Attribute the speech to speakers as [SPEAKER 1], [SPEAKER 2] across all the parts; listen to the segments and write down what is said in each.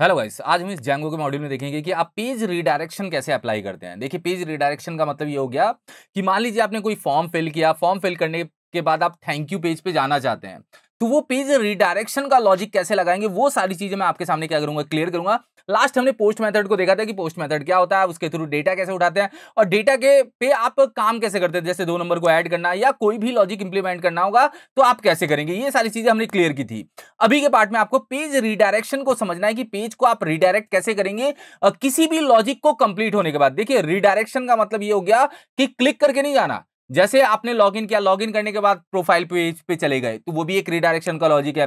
[SPEAKER 1] hello guys आज हम इस जैंगो के मॉड्यूल में देखेंगे कि आप पेज रिडायरेक्शन कैसे अप्लाई करते हैं देखिए पेज रिडायरेक्शन का मतलब ये हो गया कि मान लीजिए आपने कोई फॉर्म फिल किया फॉर्म फिल करने के बाद आप थैंक यू पेज पे जाना चाहते हैं तो वो पेज रिडायरेक्शन का लॉजिक कैसे लगाएंगे वो सारी चीजें मैं आपके सामने क्या करूंगा क्लियर करूंगा लास्ट हमने पोस्ट मेथड को देखा था कि पोस्ट मेथड क्या होता है उसके थ्रू डेटा कैसे उठाते हैं और डेटा के पे आप काम कैसे करते हैं जैसे दो नंबर को ऐड करना या कोई भी लॉजिक इंप्लीमेंट करना होगा तो आप कैसे करेंगे ये सारी चीजें हमने क्लियर की थी अभी के पार्ट में आपको पेज रिडायरेक्शन को समझना है कि पेज को आप रिडायरेक्ट कैसे करेंगे किसी भी लॉजिक को कंप्लीट होने के बाद देखिए रिडायरेक्शन का मतलब ये हो गया कि क्लिक करके नहीं जाना जैसे आपने लॉगिन किया लॉगिन करने के बाद प्रोफाइल पेज पे चले गए तो वो भी एक रिडायरेक्शन का लॉजिक है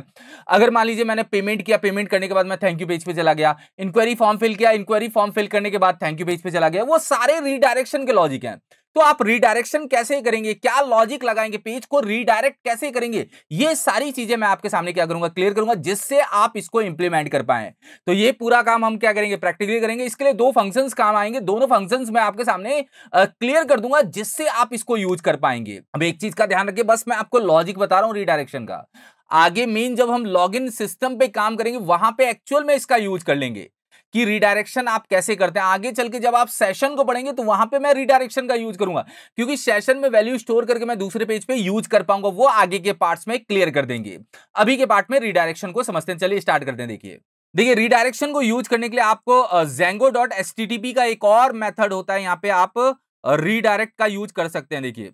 [SPEAKER 1] अगर मान लीजिए मैंने पेमेंट किया पेमेंट करने के बाद मैं थैंक यू पेज पे चला गया इंक्वायरी फॉर्म फिल किया इंक्वायरी फॉर्म फिल करने के बाद थैंक यू पेज पे चला गया वो सारे रिडायरेक्शन के लॉजिक हैं तो आप रिडायरेक्शन कैसे करेंगे क्या लॉजिक लगाएंगे पेज को रिडायरेक्ट कैसे करेंगे ये सारी चीजें मैं आपके सामने क्या करूंगा क्लियर करूंगा जिससे आप इसको इंप्लीमेंट कर पाए तो ये पूरा काम हम क्या करेंगे प्रैक्टिकली करेंगे इसके लिए दो फंक्शन काम आएंगे दोनों फंक्शन मैं आपके सामने क्लियर कर दूंगा जिससे आप इसको यूज कर पाएंगे अब एक चीज का ध्यान रखिए बस मैं आपको लॉजिक बता रहा हूँ रिडायरेक्शन का आगे मेन जब हम लॉगिन सिस्टम पे काम करेंगे वहां पे एक्चुअल में इसका यूज कर लेंगे कि रिडायरेक्शन आप कैसे करते हैं आगे चल के जब आप सेशन को पढ़ेंगे तो वहां पे मैं रिडायरेक्शन का यूज करूंगा क्योंकि सेशन में वैल्यू स्टोर करके मैं दूसरे पेज पे यूज कर पाऊंगा वो आगे के पार्ट्स में क्लियर कर देंगे अभी के पार्ट में रिडायरेक्शन को समझते हैं चलिए स्टार्ट करते हैं देखिए देखिए रिडायरेक्शन को यूज करने के लिए आपको जेंगो डॉट एस का एक और मेथड होता है यहाँ पे आप रीडायरेक्ट का यूज कर सकते हैं देखिए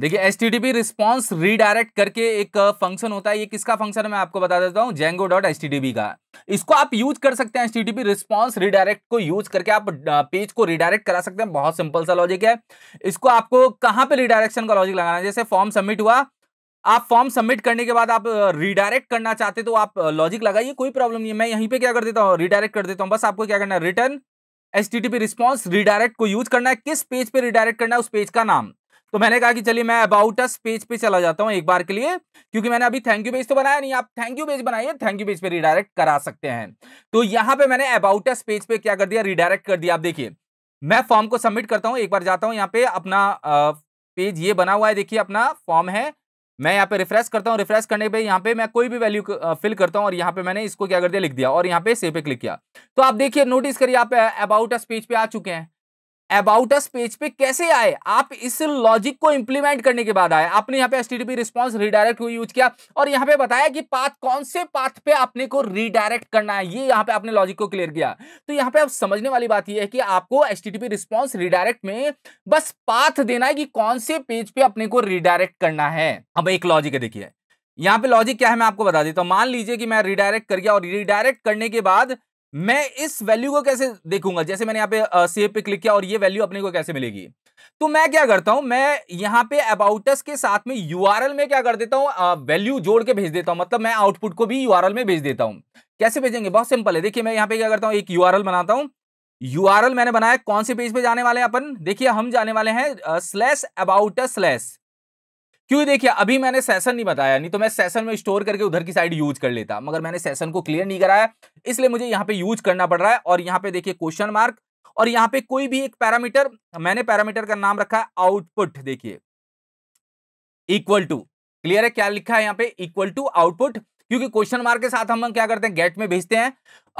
[SPEAKER 1] देखिए एस टी रिस्पॉन्स रीडायरेक्ट करके एक फंक्शन होता है ये किसका फंक्शन है मैं आपको बता देता हूँ जेंगो डॉट एस टी का इसको आप यूज कर सकते हैं एस टी रिस्पॉन्स रीडायरेक्ट को यूज करके आप पेज को रीडायरेक्ट करा सकते हैं बहुत सिंपल सा लॉजिक है इसको आपको कहाँ पे रिडायरेक्शन का लॉजिक लगाना है जैसे फॉर्म सबमिट हुआ आप फॉर्म सबमिट करने के बाद आप रीडायरेक्ट करना चाहते तो आप लॉजिक लगाइए कोई प्रॉब्लम नहीं है मैं यहीं पर क्या कर देता हूँ रीडायरेक्ट कर देता हूँ बस आपको क्या करना है return S T response redirect को यूज करना है किस पेज पर रिडायरेक्ट करना है उस पेज का नाम तो मैंने कहा कि चलिए मैं अबाउट अस पेज पे चला जाता हूँ एक बार के लिए क्योंकि मैंने अभी थैंक यू पेज तो बनाया नहीं आप थैंक यू पेज बनाइए थैंक यू पेज पे रिडायरेक्ट करा सकते हैं तो यहाँ पे मैंने अबाउट अस पेज पे क्या कर दिया रिडायरेक्ट कर दिया आप देखिए मैं फॉर्म को सबमिट करता हूँ एक बार जाता हूँ यहाँ पे अपना पेज ये बना हुआ है देखिए अपना फॉर्म है मैं यहाँ पे रिफ्रेश करता हूँ रिफ्रेश करने पे यहाँ पे मैं कोई भी वैल्यू फिल करता हूँ और यहाँ पे मैंने इसको क्या कर दिया लिख दिया और यहाँ पे सेव पे क्लिक किया तो आप देखिए नोटिस करिए आप अबाउट अस पेज पे आ चुके हैं अबाउट अस पेज पे कैसे आए आप इस लॉजिक को इंप्लीमेंट करने के बाद आए आपने यहाँ पे एस रिस्पॉन्स रिडायरेक्ट को यूज किया और यहाँ पे बताया कि पाथ कौन से पाथ पे आपने को रिडायरेक्ट करना है ये यहाँ पे आपने लॉजिक को क्लियर किया तो यहाँ पे आप समझने वाली बात यह है कि आपको एस टी रिस्पॉन्स रिडायरेक्ट में बस पाथ देना है कि कौन से पेज पे अपने को रिडायरेक्ट करना है अब एक लॉजिक है देखिए यहाँ पे लॉजिक क्या है मैं आपको बता देता हूँ मान लीजिए कि मैं रिडायरेक्ट कर गया और रिडायरेक्ट करने के बाद मैं इस वैल्यू को कैसे देखूंगा जैसे मैंने यहाँ पे सेव पे क्लिक किया और ये वैल्यू अपने को कैसे मिलेगी तो मैं क्या करता हूं मैं यहाँ पे अबाउटस के साथ में यूआरएल में क्या कर देता हूँ वैल्यू जोड़ के भेज देता हूं मतलब मैं आउटपुट को भी यूआरएल में भेज देता हूँ कैसे भेजेंगे बहुत सिंपल है देखिए मैं यहाँ पे क्या करता हूँ एक यूआरएल बनाता हूँ यूआरएल मैंने बनाया कौन से पेज पे जाने वाले हैं अपन देखिए हम जाने वाले हैं स्लैश अबाउट स्लैश क्यों देखिए अभी मैंने सेशन नहीं बताया नहीं तो मैं सेशन में स्टोर करके उधर की साइड यूज कर लेता मगर मैंने सेशन को क्लियर नहीं कराया इसलिए मुझे यहाँ पे यूज करना पड़ रहा है और यहाँ पे देखिए क्वेश्चन मार्क और यहाँ पे कोई भी एक पैरामीटर मैंने पैरामीटर का नाम रखा है आउटपुट देखिए इक्वल टू क्लियर है क्या लिखा है यहाँ पे इक्वल टू आउटपुट क्योंकि क्वेश्चन मार्क के साथ हम क्या करते हैं गेट में भेजते हैं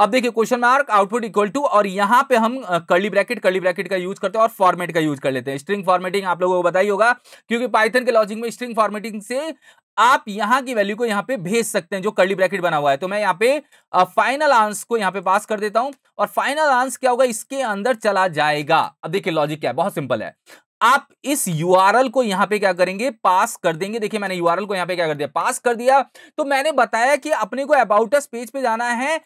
[SPEAKER 1] अब देखिए question mark output equal to और यहां पे हम कड़ी ब्रैकेट कड़ी ब्रैकेट का यूज करते हैं और फॉर्मेट का यूज कर लेते हैं स्ट्रिंग फॉर्मेटिंग आप लोगों को बताई होगा क्योंकि पाइथन के लॉजिक में स्ट्रिंग फॉर्मेटिंग से आप यहां की वैल्यू को यहां पे भेज सकते हैं जो कड़ी ब्रैकेट बना हुआ है तो मैं यहां पे फाइनल आंस को यहां पे पास कर देता हूं और फाइनल आंस क्या होगा इसके अंदर चला जाएगा अब देखिए लॉजिक क्या है बहुत सिंपल है आप इस यूआरएल को यहां पे क्या करेंगे पास कर देंगे देखिए मैंने यूआरएल को यहां पे क्या कर दिया पास कर दिया तो मैंने बताया कि अपने को अबाउट पेज पे जाना है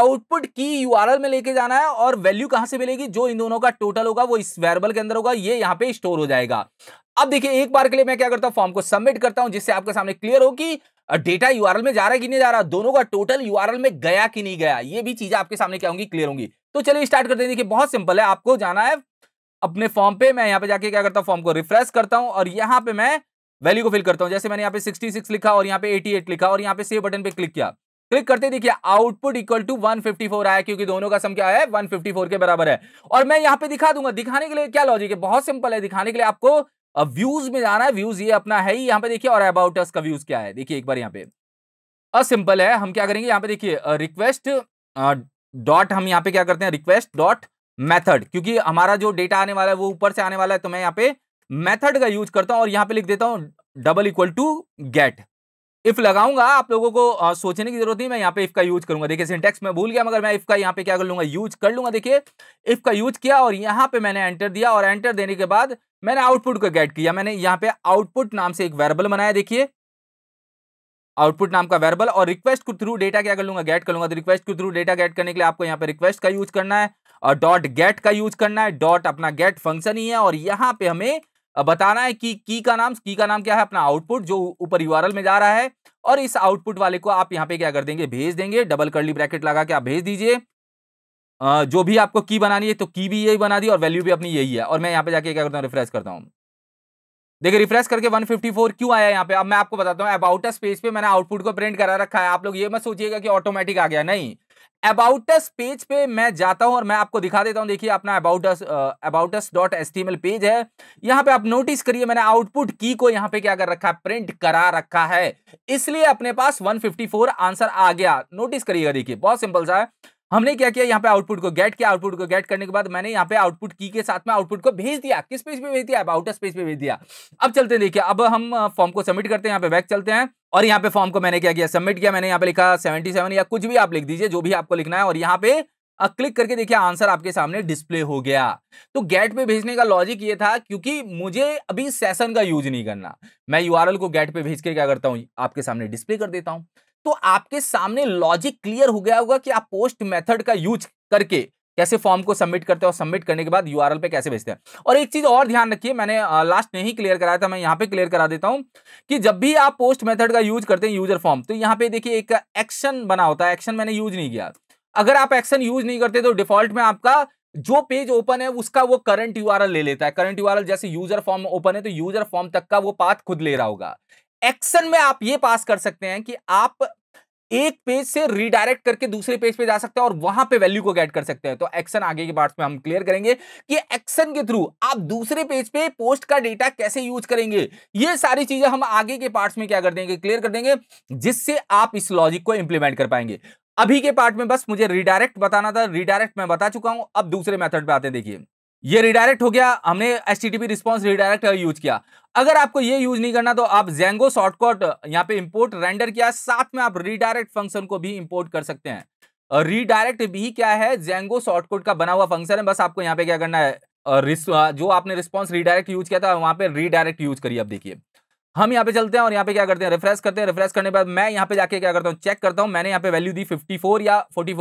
[SPEAKER 1] आउटपुट की यूआरएल में लेके जाना है और वैल्यू कहां से मिलेगी जो इन दोनों का टोटल होगा वो इस वेरबल के अंदर होगा ये यहां पे स्टोर हो जाएगा अब देखिए एक बार के लिए मैं क्या करता हूं फॉर्म को सबमिट करता हूं जिससे आपके सामने क्लियर हो कि डेटा यूआरएल में जा रहा है कि नहीं जा रहा दोनों का टोटल यू में गया कि नहीं गया ये भी चीजें आपके सामने क्या होंगी क्लियर होंगी तो चलिए स्टार्ट करते हैं देखिए बहुत सिंपल है आपको जाना है अपने फॉर्म पे मैं यहाँ पे जाके क्या करता हूँ फॉर्म को रिफ्रेश करता हूँ और यहाँ पे मैं वैल्यू को फिल करता हूँ जैसे मैंने यहाँ पे 66 लिखा और यहाँ पे 88 लिखा और यहाँ पे सेव बटन पे क्लिक किया क्लिक करते देखिए आउटपुट इक्वल टू 154 आया क्योंकि दोनों का सम क्या है 154 के बराबर है और मैं यहाँ पे दिखा दूंगा दिखाने के लिए क्या लॉजिक है बहुत सिंपल है दिखाने के लिए आपको व्यूज में जाना है व्यूज ये अपना है ही यहाँ पे देखिए और अबाउट का व्यूज क्या है देखिए एक बार यहाँ पे असिंपल है हम क्या करेंगे यहाँ पे देखिए रिक्वेस्ट डॉट हम यहाँ पे क्या करते हैं रिक्वेस्ट डॉट मेथड क्योंकि हमारा जो डेटा आने वाला है वो ऊपर से आने वाला है तो मैं यहाँ पे मेथड का यूज करता हूँ और यहाँ पे लिख देता हूँ double equal to get if लगाऊंगा आप लोगों को आ, सोचने की जरूरत नहीं मैं यहाँ पे इफ का यूज करूंगा देखिए सिंटेक्स में भूल गया मगर मैं इफ का यहाँ पे क्या कर लूंगा यूज कर लूंगा देखिए इफ का यूज किया और यहाँ पे मैंने एंटर दिया और एंटर देने के बाद मैंने आउटपुट को गेट किया मैंने यहाँ पे आउटपुट नाम से एक वेरबल बनाया देखिए आउटपुट नाम का वेरबल और रिक्वेस्ट के थ्रू डेटा क्या कर लूंगा गेट कर लूंगा तो रिक्वेस्ट के थ्रू डेटा गेट करने के लिए आपको यहाँ पे रिक्वेस्ट का यूज करना है और डॉट गेट का यूज करना है डॉट अपना गेट फंक्शन ही है और यहाँ पे हमें बताना है कि की का नाम की का नाम क्या है अपना आउटपुट जो ऊपर यू में जा रहा है और इस आउटपुट वाले को आप यहाँ पे क्या कर देंगे भेज देंगे डबल करली ब्रैकेट लगा के आप भेज दीजिए जो भी आपको की बनानी है तो की भी यही बना दी और वैल्यू भी अपनी यही है और मैं यहाँ पे जाके क्या करता हूँ रिफ्रेश करता हूँ देखिए रिफ्रेश करके 154 क्यों आया यहाँ पे अब मैं आपको बताता हूँ अबाउट स्पेस पे मैंने आउटपुट को प्रिंट करा रखा है आप लोग ये मत सोचिएगा कि ऑटोमेटिक आ गया नहीं अबाउटस पेज पे मैं जाता हूं और मैं आपको दिखा देता हूं देखिए अपना about us about us dot S page है यहां पे आप नोटिस करिए मैंने आउटपुट की को यहां पे क्या कर रखा है प्रिंट करा रखा है इसलिए अपने पास 154 आंसर आ गया नोटिस करिएगा देखिए बहुत सिंपल सा है हमने क्या किया यहाँ पे आउटपुट को गेट किया आउटपुट को गेट करने के बाद मैंने यहाँ पे आउटपुट की के साथ में आउटपुट को भेज दिया किस पेज पे भेज दिया आउटर पेज पे भेज दिया अब चलते हैं देखिए अब हम फॉर्म को सबमिट करते हैं यहाँ पे बैक चलते हैं और यहाँ पे फॉर्म को मैंने क्या किया सबमिट किया मैंने यहाँ पे लिखा 77 या कुछ भी आप लिख दीजिए जो भी आपको लिखना है और यहाँ पे क्लिक करके देखिए आंसर आपके सामने डिस्प्ले हो गया तो गेट पे भेजने का लॉजिक ये था क्योंकि मुझे अभी सेशन का यूज नहीं करना मैं यू को गेट पे भेज के क्या करता हूँ आपके सामने डिस्प्ले कर देता हूँ तो आपके सामने लॉजिक क्लियर हो गया होगा कि आप पोस्ट मेथड का यूज करके कैसे फॉर्म को सबमिट करते हैं और सबमिट करने के बाद यू एल पे कैसे भेजते हैं और एक चीज और ध्यान रखिए मैंने लास्ट में ही क्लियर कराया था मैं यहाँ पे क्लियर करा देता हूँ कि जब भी आप पोस्ट मेथड का यूज करते हैं यूजर फॉर्म तो यहाँ पे देखिए एक एक्शन बना होता है एक्शन मैंने यूज नहीं किया अगर आप एक्शन यूज नहीं करते तो डिफॉल्ट में आपका जो पेज ओपन है उसका वो करंट यू ले लेता है करंट यू जैसे यूजर फॉर्म ओपन है तो यूजर फॉर्म तक का वो पाथ खुद ले रहा होगा एक्शन में आप ये पास कर सकते हैं कि आप एक पेज से रिडायरेक्ट करके दूसरे पेज पे जा सकते हैं और वहां पे वैल्यू को गेट कर सकते हैं तो एक्शन आगे के पार्ट्स में हम क्लियर करेंगे कि एक्शन के थ्रू आप दूसरे पेज पे पोस्ट का डेटा कैसे यूज करेंगे ये सारी चीजें हम आगे के पार्ट्स में क्या कर देंगे क्लियर कर देंगे जिससे आप इस लॉजिक को इंप्लीमेंट कर पाएंगे अभी के पार्ट में बस मुझे रिडायरेक्ट बताना था रिडायरेक्ट मैं बता चुका हूं अब दूसरे मेथड पे आते देखिए ये रिडायरेक्ट हो गया हमने S T TP response redirect use किया अगर आपको ये यूज नहीं करना तो आप जेंगो शॉर्टकट uh, यहाँ पे इंपोर्ट रेंडर किया साथ में आप रिडायरेक्ट फंक्शन को भी इंपोर्ट कर सकते हैं रिडायरेक्ट uh, भी क्या है जेंगो शॉर्टकट का बना हुआ फंक्शन है बस आपको यहाँ पे क्या करना है uh, जो आपने रिस्पॉन्स रिडायरेक्ट यूज किया था वहां पर रिडायरेक्ट यूज करिए अब देखिए हम यहाँ पे चलते हैं और यहाँ पे क्या करते हैं रिफ्रेश करते हैं रिफ्रेश करने के बाद मैं यहाँ पे जाके क्या करता हूँ चेक करता हूँ मैंने यहाँ पे वैल्यू दी 54 या 44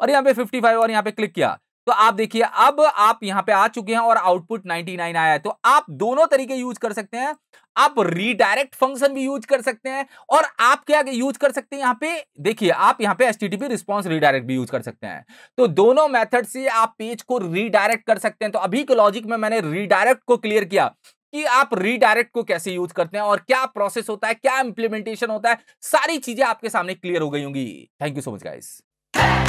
[SPEAKER 1] और यहाँ पे 55 और यहाँ पे क्लिक किया तो आप देखिए अब आप यहां पे आ चुके हैं और आउटपुट 99 आया है तो आप दोनों तरीके यूज कर सकते हैं आप रीडायरेक्ट फंक्शन भी यूज कर सकते हैं और आप क्या यूज कर सकते हैं यहां पे देखिए आप यहां पे एचटीटीपी रिस्पांस रीडायरेक्ट भी यूज कर सकते हैं तो दोनों मेथड से आप पेज को रीडायरेक्ट कर सकते हैं तो अभी के लॉजिक में मैंने रीडायरेक्ट को क्लियर किया कि आप रीडायरेक्ट को कैसे यूज करते हैं और क्या प्रोसेस होता है क्या इंप्लीमेंटेशन होता है सारी चीजें आपके सामने क्लियर हो गई होंगी thank you so much guys